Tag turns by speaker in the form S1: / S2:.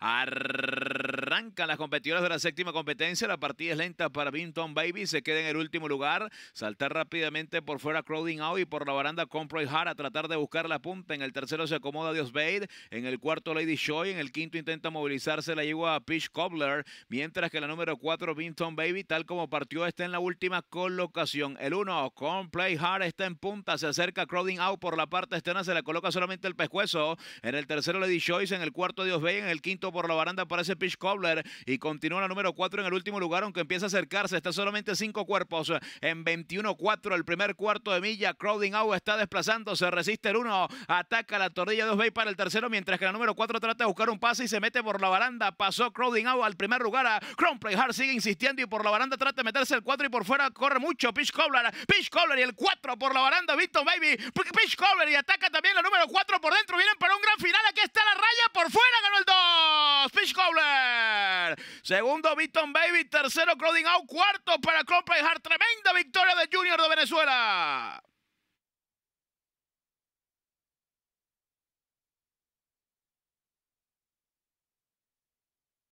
S1: er Arrancan las competidoras de la séptima competencia. La partida es lenta para Vinton Baby. Se queda en el último lugar. Saltar rápidamente por fuera Crowding Out y por la baranda Complay Hard a tratar de buscar la punta. En el tercero se acomoda Dios Bade. En el cuarto Lady Shoy. En el quinto intenta movilizarse la a Pitch Cobbler. Mientras que la número cuatro Vinton Baby, tal como partió, está en la última colocación. El uno Complay Hard está en punta. Se acerca Crowding Out por la parte externa. Se le coloca solamente el pescuezo. En el tercero Lady Choice. En el cuarto Dios Bade. En el quinto por la baranda aparece Pitch Cobbler y continúa la número 4 en el último lugar, aunque empieza a acercarse. Está solamente cinco cuerpos en 21-4. El primer cuarto de milla. Crowding Out está desplazando se Resiste el 1. Ataca la torrilla 2B para el tercero, mientras que la número 4 trata de buscar
S2: un pase y se mete por la baranda. Pasó Crowding Out al primer lugar. A Play Hard sigue insistiendo y por la baranda trata de meterse el 4 y por fuera corre mucho. Pitch Cobbler. Pitch Cobbler y el 4 por la baranda. Visto Baby. Pitch Cobbler y ataca también la número 4 por dentro. Vienen para un gran final. Aquí está la raya por fuera. Ganó el 2. Pitch Cobbler. Segundo, Beaton Baby. Tercero, Claudine Out. Cuarto para y Hart. Tremenda victoria de Junior de Venezuela.